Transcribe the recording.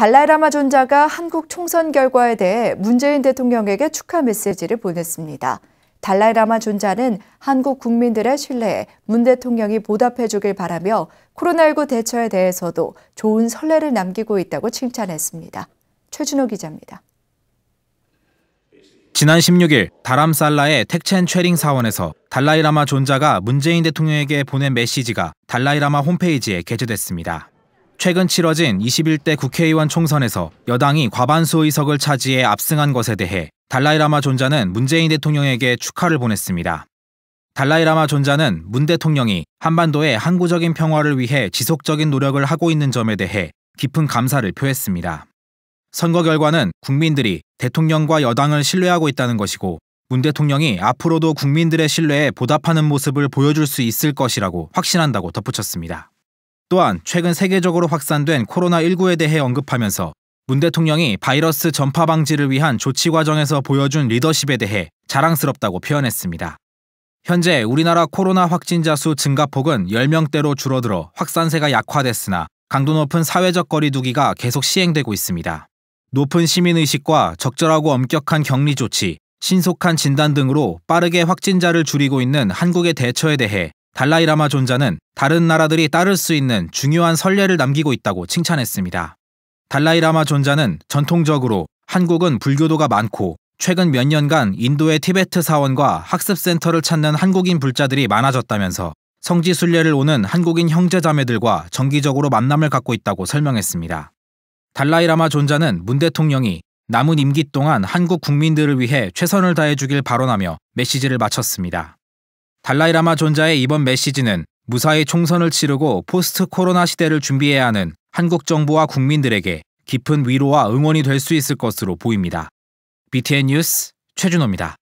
달라이라마 존자가 한국 총선 결과에 대해 문재인 대통령에게 축하 메시지를 보냈습니다. 달라이라마 존자는 한국 국민들의 신뢰에 문 대통령이 보답해 주길 바라며 코로나19 대처에 대해서도 좋은 선례를 남기고 있다고 칭찬했습니다. 최준호 기자입니다. 지난 16일 다람살라의 택첸 최링 사원에서 달라이라마 존자가 문재인 대통령에게 보낸 메시지가 달라이라마 홈페이지에 게재됐습니다. 최근 치러진 21대 국회의원 총선에서 여당이 과반수 의석을 차지해 압승한 것에 대해 달라이라마 존자는 문재인 대통령에게 축하를 보냈습니다. 달라이라마 존자는 문 대통령이 한반도의 항구적인 평화를 위해 지속적인 노력을 하고 있는 점에 대해 깊은 감사를 표했습니다. 선거 결과는 국민들이 대통령과 여당을 신뢰하고 있다는 것이고 문 대통령이 앞으로도 국민들의 신뢰에 보답하는 모습을 보여줄 수 있을 것이라고 확신한다고 덧붙였습니다. 또한 최근 세계적으로 확산된 코로나19에 대해 언급하면서 문 대통령이 바이러스 전파 방지를 위한 조치 과정에서 보여준 리더십에 대해 자랑스럽다고 표현했습니다. 현재 우리나라 코로나 확진자 수 증가폭은 10명대로 줄어들어 확산세가 약화됐으나 강도 높은 사회적 거리두기가 계속 시행되고 있습니다. 높은 시민의식과 적절하고 엄격한 격리 조치, 신속한 진단 등으로 빠르게 확진자를 줄이고 있는 한국의 대처에 대해 달라이라마 존자는 다른 나라들이 따를 수 있는 중요한 선례를 남기고 있다고 칭찬했습니다. 달라이라마 존자는 전통적으로 한국은 불교도가 많고 최근 몇 년간 인도의 티베트 사원과 학습센터를 찾는 한국인 불자들이 많아졌다면서 성지 순례를 오는 한국인 형제자매들과 정기적으로 만남을 갖고 있다고 설명했습니다. 달라이라마 존자는 문 대통령이 남은 임기 동안 한국 국민들을 위해 최선을 다해주길 발언하며 메시지를 마쳤습니다. 달라이라마 존자의 이번 메시지는 무사히 총선을 치르고 포스트 코로나 시대를 준비해야 하는 한국 정부와 국민들에게 깊은 위로와 응원이 될 수 있을 것으로 보입니다. BTN 뉴스 최준호입니다.